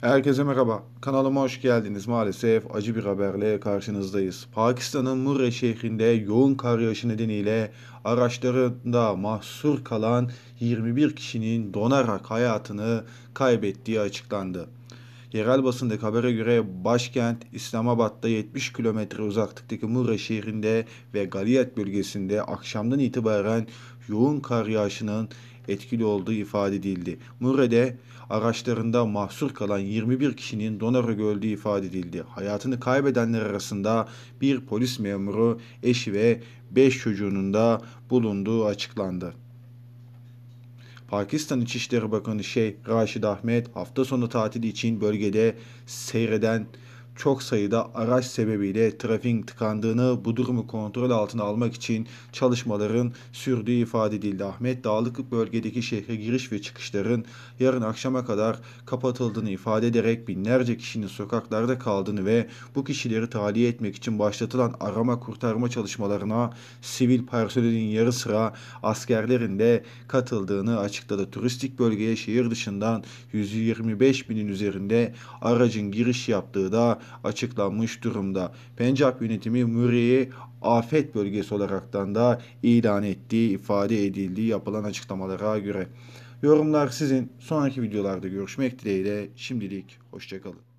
Herkese merhaba. Kanalıma hoş geldiniz. Maalesef acı bir haberle karşınızdayız. Pakistan'ın Murre şehrinde yoğun kar yağışı nedeniyle araçlarında mahsur kalan 21 kişinin donarak hayatını kaybettiği açıklandı. Yerel basındaki habere göre başkent İslamabad'da 70 kilometre uzaklıktaki Mura şehrinde ve Galiyat bölgesinde akşamdan itibaren yoğun kar yağışının etkili olduğu ifade edildi. Mure'de araçlarında mahsur kalan 21 kişinin donarak öldüğü ifade edildi. Hayatını kaybedenler arasında bir polis memuru, eşi ve 5 çocuğunun da bulunduğu açıklandı. Pakistan İçişleri Bakanı Şeyh Raşid Ahmet hafta sonu tatili için bölgede seyreden çok sayıda araç sebebiyle trafiğin tıkandığını bu durumu kontrol altına almak için çalışmaların sürdüğü ifade edildi. Ahmet Dağlık bölgedeki şehre giriş ve çıkışların yarın akşama kadar kapatıldığını ifade ederek binlerce kişinin sokaklarda kaldığını ve bu kişileri tahliye etmek için başlatılan arama kurtarma çalışmalarına sivil personelin yarı sıra askerlerin de katıldığını açıkladı. Turistik bölgeye şehir dışından 125 binin üzerinde aracın giriş yaptığı da açıklanmış durumda. Pencap yönetimi Murray'i afet bölgesi olaraktan da ilan ettiği, ifade edildiği yapılan açıklamalara göre. Yorumlar sizin. Sonraki videolarda görüşmek dileğiyle. Şimdilik hoşçakalın.